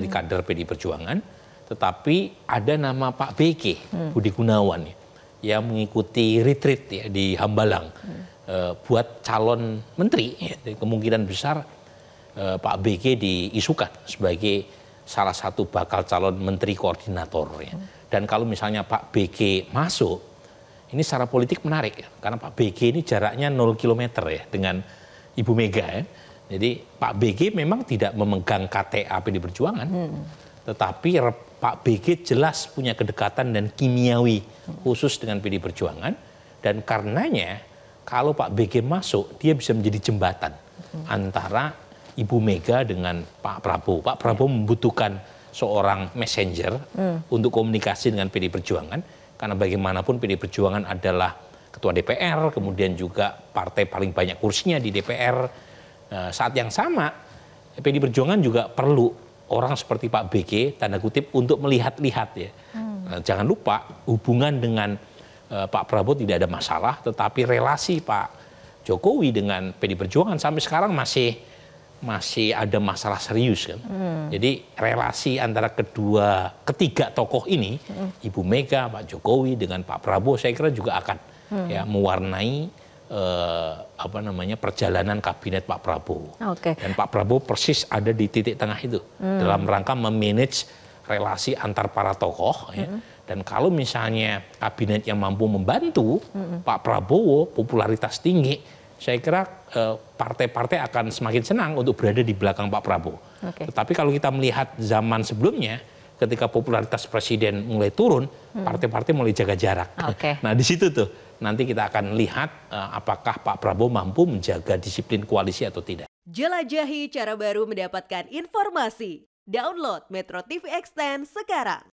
dari kader PD Perjuangan, tetapi ada nama Pak BK hmm. Budi Gunawan ya, yang mengikuti retreat ya di Hambalang hmm. e, buat calon menteri ya, kemungkinan besar e, Pak BK diisukan sebagai salah satu bakal calon menteri koordinator ya. Hmm. Dan kalau misalnya Pak BK masuk, ini secara politik menarik ya, karena Pak BK ini jaraknya 0 km ya dengan Ibu Mega ya. Jadi Pak BG memang tidak memegang KTA PD Perjuangan, hmm. tetapi Pak BG jelas punya kedekatan dan kimiawi khusus dengan PD Perjuangan dan karenanya kalau Pak BG masuk dia bisa menjadi jembatan hmm. antara Ibu Mega dengan Pak Prabowo. Pak Prabowo ya. membutuhkan seorang messenger hmm. untuk komunikasi dengan PD Perjuangan karena bagaimanapun PD Perjuangan adalah ketua DPR, kemudian juga partai paling banyak kursinya di DPR Nah, saat yang sama, PD Perjuangan juga perlu orang seperti Pak BG, tanda kutip, untuk melihat-lihat ya. Hmm. Nah, jangan lupa hubungan dengan uh, Pak Prabowo tidak ada masalah, tetapi relasi Pak Jokowi dengan PD Perjuangan sampai sekarang masih masih ada masalah serius kan. Hmm. Jadi relasi antara kedua ketiga tokoh ini, hmm. Ibu Mega, Pak Jokowi dengan Pak Prabowo saya kira juga akan hmm. ya mewarnai eh, apa namanya perjalanan kabinet Pak Prabowo. Okay. Dan Pak Prabowo persis ada di titik tengah itu hmm. dalam rangka memanage relasi antar para tokoh. Ya. Hmm. Ya. Dan kalau misalnya kabinet yang mampu membantu hmm. Pak Prabowo popularitas tinggi, saya kira eh, partai-partai eh, akan semakin senang untuk berada di belakang Pak Prabowo. Okay. Tetapi kalau kita melihat zaman sebelumnya ketika popularitas presiden mulai turun, hmm. partai-partai mulai jaga jarak. Okay. Nah, di situ tuh nanti kita akan lihat uh, apakah Pak Prabowo mampu menjaga disiplin koalisi atau tidak. Jelajahi cara baru mendapatkan informasi. Download Metro TV Extend sekarang.